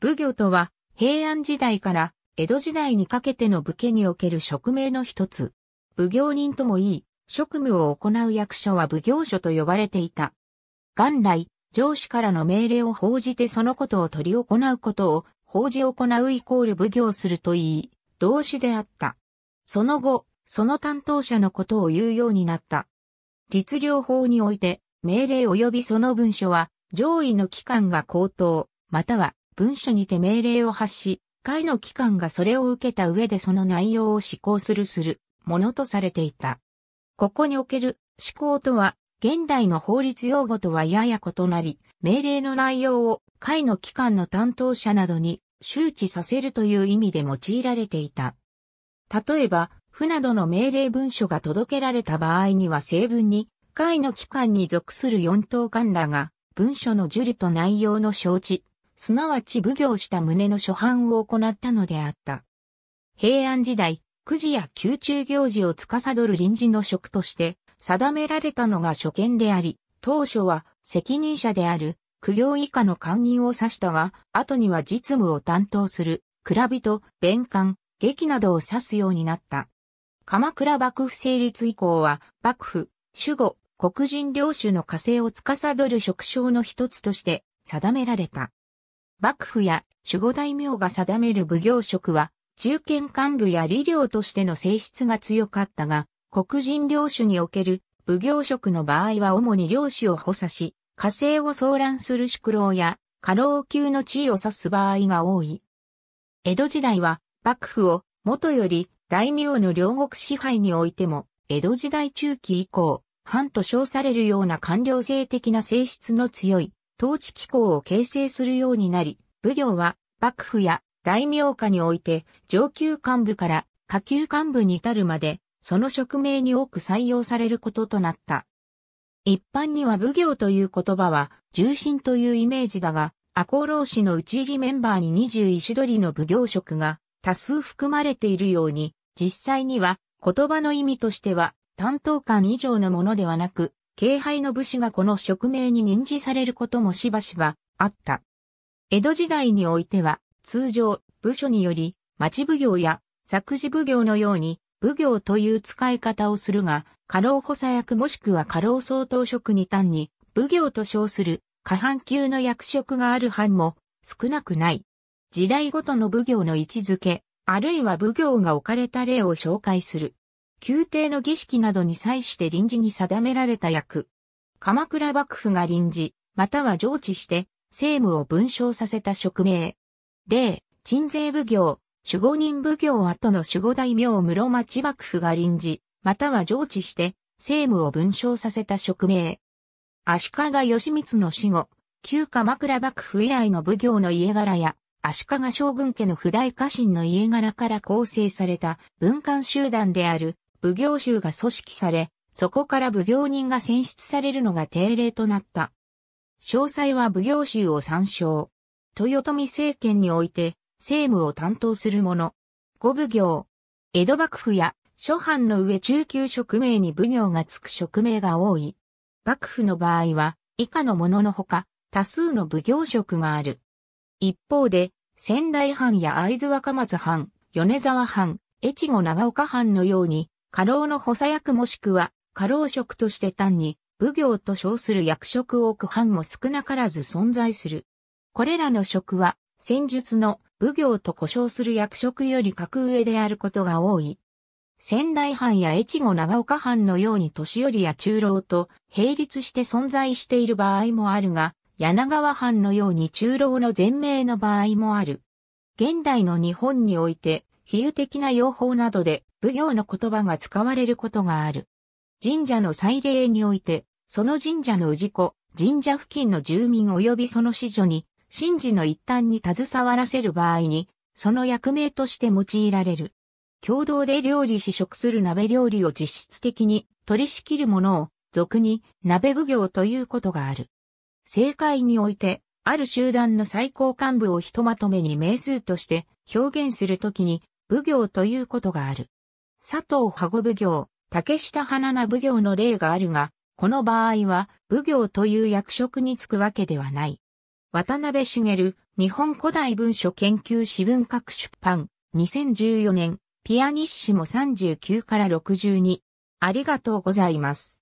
奉行とは、平安時代から江戸時代にかけての武家における職名の一つ。奉行人ともいい、職務を行う役所は奉行所と呼ばれていた。元来、上司からの命令を報じてそのことを取り行うことを、報じ行うイコール奉行するといい、動詞であった。その後、その担当者のことを言うようになった。律令法において、命令及びその文書は、上位の機関が口頭、または文書にて命令を発し、会の機関がそれを受けた上でその内容を施行するするものとされていた。ここにおける施行とは、現代の法律用語とはやや異なり、命令の内容を会の機関の担当者などに周知させるという意味で用いられていた。例えば、府などの命令文書が届けられた場合には成文に、会の機関に属する四等官らが、文書の受理と内容の承知、すなわち奉行した旨の初版を行ったのであった。平安時代、くじや宮中行事を司る臨時の職として定められたのが初見であり、当初は責任者である苦行以下の官人を指したが、後には実務を担当する蔵人、弁官、劇などを指すようになった。鎌倉幕府成立以降は、幕府、守護、黒人領主の火星を司る職掌の一つとして定められた。幕府や守護大名が定める奉行職は、中堅幹部や理領としての性質が強かったが、黒人領主における奉行職の場合は主に領主を補佐し、火星を騒乱する宿老や過労級の地位を指す場合が多い。江戸時代は幕府を元より大名の両国支配においても、江戸時代中期以降、藩と称されるような官僚性的な性質の強い統治機構を形成するようになり、奉行は幕府や大名下において上級幹部から下級幹部に至るまで、その職名に多く採用されることとなった。一般には奉行という言葉は重臣というイメージだが、赤穂浪士の内ち入りメンバーに21取の奉行職が多数含まれているように、実際には言葉の意味としては担当官以上のものではなく、敬拝の武士がこの職名に任じされることもしばしばあった。江戸時代においては、通常、部署により、町奉行や作事奉行のように、奉行という使い方をするが、過労補佐役もしくは過労相当職に単に、奉行と称する、過半級の役職がある班も少なくない。時代ごとの奉行の位置づけ、あるいは奉行が置かれた例を紹介する。宮廷の儀式などに際して臨時に定められた役。鎌倉幕府が臨時、または上置して、政務を文章させた職名。例、鎮西奉行、守護人奉行後の守護大名室町幕府が臨時、または上置して、政務を文章させた職名。足利義満の死後、旧鎌倉幕府以来の奉行の家柄や、足利将軍家の不代家臣の家柄から構成された文官集団である奉行衆が組織され、そこから奉行人が選出されるのが定例となった。詳細は奉行衆を参照。豊臣政権において、政務を担当する者。五奉行。江戸幕府や諸藩の上中級職名に奉行がつく職名が多い。幕府の場合は、以下のもののほか、多数の奉行職がある。一方で、仙台藩や会津若松藩、米沢藩、越後長岡藩のように、過労の補佐役もしくは、過労職として単に、武行と称する役職を置く藩も少なからず存在する。これらの職は、戦術の武行と呼称する役職より格上であることが多い。仙台藩や越後長岡藩のように年寄りや中老と並立して存在している場合もあるが、柳川藩のように中老の前名の場合もある。現代の日本において、比喩的な用法などで奉行の言葉が使われることがある。神社の祭礼において、その神社の氏子、神社付近の住民及びその子女に、神事の一端に携わらせる場合に、その役名として用いられる。共同で料理試食する鍋料理を実質的に取り仕切るものを、俗に鍋奉行ということがある。政界において、ある集団の最高幹部をひとまとめに名数として表現するときに、奉行ということがある。佐藤羽子奉行、竹下花菜奉行の例があるが、この場合は奉行という役職に就くわけではない。渡辺茂、日本古代文書研究史文学出版、2014年、ピアニッシモ39から62。ありがとうございます。